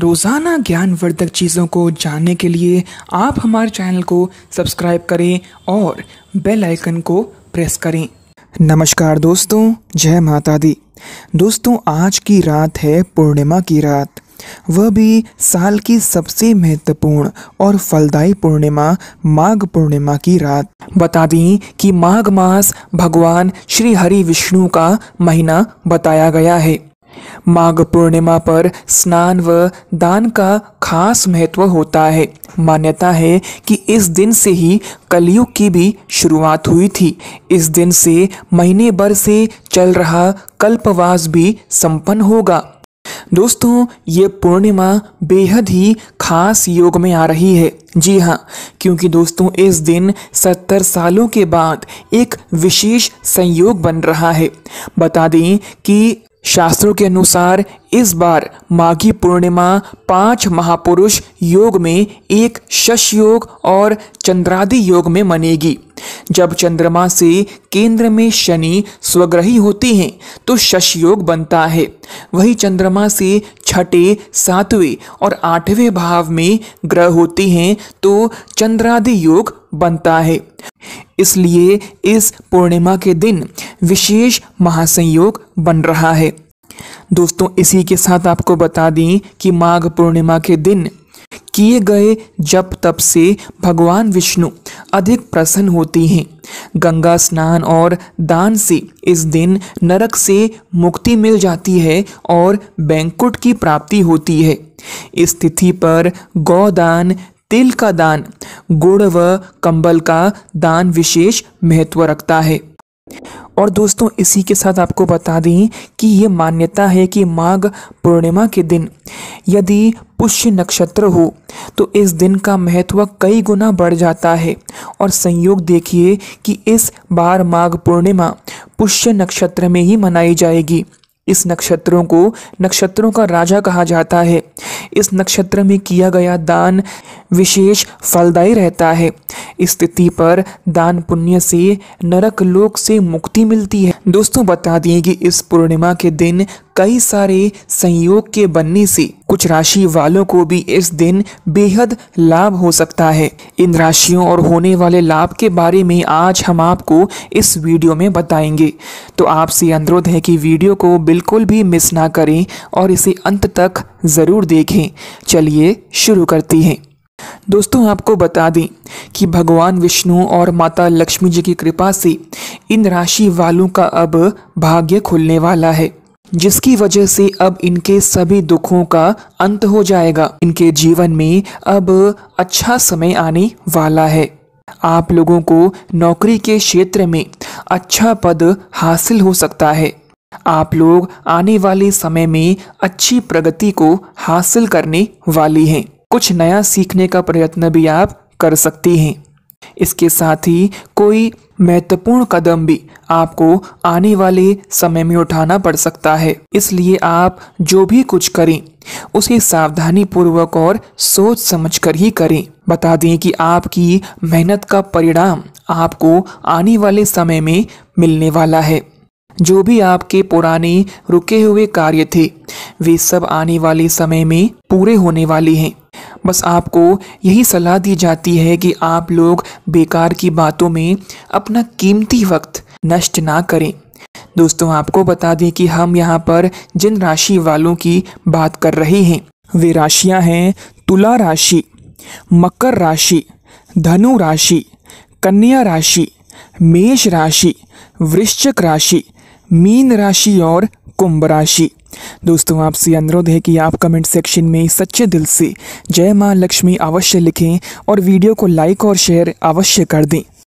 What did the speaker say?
रोज़ाना ज्ञानवर्धक चीज़ों को जानने के लिए आप हमारे चैनल को सब्सक्राइब करें और बेल आइकन को प्रेस करें नमस्कार दोस्तों जय माता दी दोस्तों आज की रात है पूर्णिमा की रात वह भी साल की सबसे महत्वपूर्ण और फलदायी पूर्णिमा माघ पूर्णिमा की रात बता दें कि माघ मास भगवान श्री हरि विष्णु का महीना बताया गया है माघ पूर्णिमा पर स्नान व दान का खास महत्व होता है मान्यता है कि इस दिन से ही कलयुग की भी शुरुआत हुई थी इस दिन से महीने भर से चल रहा कल्पवास भी संपन्न होगा दोस्तों ये पूर्णिमा बेहद ही खास योग में आ रही है जी हाँ क्योंकि दोस्तों इस दिन सत्तर सालों के बाद एक विशेष संयोग बन रहा है बता दें कि शास्त्रों के अनुसार इस बार माघी पूर्णिमा पांच महापुरुष योग में एक शश योग और चंद्रादि योग में मनेगी जब चंद्रमा से केंद्र में शनि स्वग्रही होते हैं तो शश योग बनता है वही चंद्रमा से छठे सातवें और आठवें भाव में ग्रह होते हैं तो चंद्रादि योग बनता है इसलिए इस पूर्णिमा के दिन विशेष महासंयोग बन रहा है दोस्तों इसी के साथ आपको बता दें कि माघ पूर्णिमा के दिन किए गए जप तप से भगवान विष्णु अधिक प्रसन्न होती हैं गंगा स्नान और दान से इस दिन नरक से मुक्ति मिल जाती है और बैंकुट की प्राप्ति होती है इस तिथि पर गौदान तिल का दान गुड़ व कंबल का दान विशेष महत्व रखता है और दोस्तों इसी के साथ आपको बता दें कि ये मान्यता है कि माघ पूर्णिमा के दिन यदि पुष्य नक्षत्र हो तो इस दिन का महत्व कई गुना बढ़ जाता है और संयोग देखिए कि इस बार माघ पूर्णिमा पुष्य नक्षत्र में ही मनाई जाएगी इस नक्षत्रों को नक्षत्रों का राजा कहा जाता है इस नक्षत्र में किया गया दान विशेष फलदायी रहता है इस पर दान पुण्य से नरक लोक से मुक्ति मिलती है दोस्तों बता दिए कि इस पूर्णिमा के दिन कई सारे संयोग के बनने से कुछ राशि वालों को भी इस दिन बेहद लाभ हो सकता है इन राशियों और होने वाले लाभ के बारे में आज हम आपको इस वीडियो में बताएंगे तो आपसे अनुरोध है कि वीडियो को बिल्कुल भी मिस ना करें और इसे अंत तक ज़रूर देखें चलिए शुरू करती हैं दोस्तों आपको बता दें कि भगवान विष्णु और माता लक्ष्मी जी की कृपा से इन राशि वालों का अब भाग्य खुलने वाला है जिसकी वजह से अब इनके सभी दुखों का अंत हो जाएगा इनके जीवन में अब अच्छा समय आने वाला है आप लोगों को नौकरी के क्षेत्र में अच्छा पद हासिल हो सकता है आप लोग आने वाले समय में अच्छी प्रगति को हासिल करने वाली हैं कुछ नया सीखने का प्रयत्न भी आप कर सकती हैं इसके साथ ही कोई महत्वपूर्ण कदम भी आपको आने वाले समय में उठाना पड़ सकता है इसलिए आप जो भी कुछ करें उसे सावधानी पूर्वक और सोच समझ कर ही करें बता दें कि आपकी मेहनत का परिणाम आपको आने वाले समय में मिलने वाला है जो भी आपके पुराने रुके हुए कार्य थे वे सब आने वाले समय में पूरे होने वाले हैं बस आपको यही सलाह दी जाती है कि आप लोग बेकार की बातों में अपना कीमती वक्त नष्ट ना करें दोस्तों आपको बता दें कि हम यहाँ पर जिन राशि वालों की बात कर रहे हैं वे राशियाँ हैं तुला राशि मकर राशि धनु राशि कन्या राशि मेष राशि वृश्चिक राशि मीन राशि और कुंभ राशि दोस्तों आपसे अनुरोध है कि आप कमेंट सेक्शन में सच्चे दिल से जय माँ लक्ष्मी अवश्य लिखें और वीडियो को लाइक और शेयर अवश्य कर दें